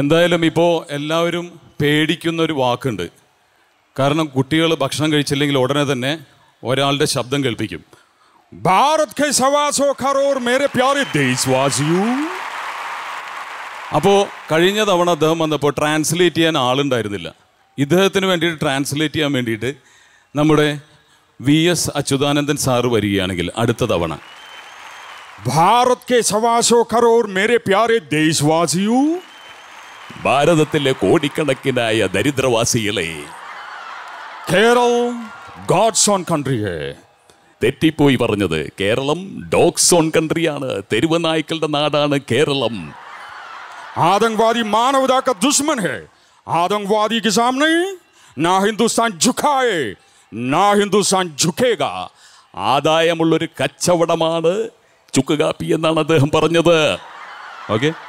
എന്തായാലും ഇപ്പോൾ എല്ലാവരും പേടിക്കുന്ന ഒരു വാക്കുണ്ട് കാരണം കുട്ടികൾ ഭക്ഷണം കഴിച്ചില്ലെങ്കിൽ ഉടനെ തന്നെ ഒരാളുടെ ശബ്ദം കേൾപ്പിക്കും ഭാരത് സവാസോ മേരെ അപ്പോൾ കഴിഞ്ഞ തവണ അദ്ദേഹം വന്നപ്പോൾ ട്രാൻസ്ലേറ്റ് ചെയ്യാൻ ആളുണ്ടായിരുന്നില്ല ഇദ്ദേഹത്തിന് വേണ്ടിയിട്ട് ട്രാൻസ്ലേറ്റ് ചെയ്യാൻ വേണ്ടിയിട്ട് നമ്മുടെ വി എസ് അച്യുതാനന്ദൻ സാറ് വരികയാണെങ്കിൽ അടുത്ത തവണ ഭാരത് കെ സവാസോ ഖറോർ മേരെ പ്യാരെ ദേശവാസിയു ഭാരതത്തിലെ കോടിക്കണക്കിനായ ദരിദ്രവാസികളെ തെറ്റിപ്പോയി പറഞ്ഞത് കേരളം ഡോക്സ് ഓൺ കൺട്രിയാണ് തെരുവനായ്ക്കളുടെ നാടാണ് കേരളം ആതങ്കവാദി മാനവതാ കാ ദുശ്മൻ ഹേ ആതങ്കവാദി കി സാമനെ നാ ഹിന്ദുസ്ഥാൻ ഝുക്കായേ നാ ഹിന്ദുസ്ഥാൻ ഝുക്കേക ആദായമുള്ളൊരു കച്ചവടമാണ് ചുക്ക് കാപ്പി എന്നാണ് അദ്ദേഹം പറഞ്ഞത് ഓക്കെ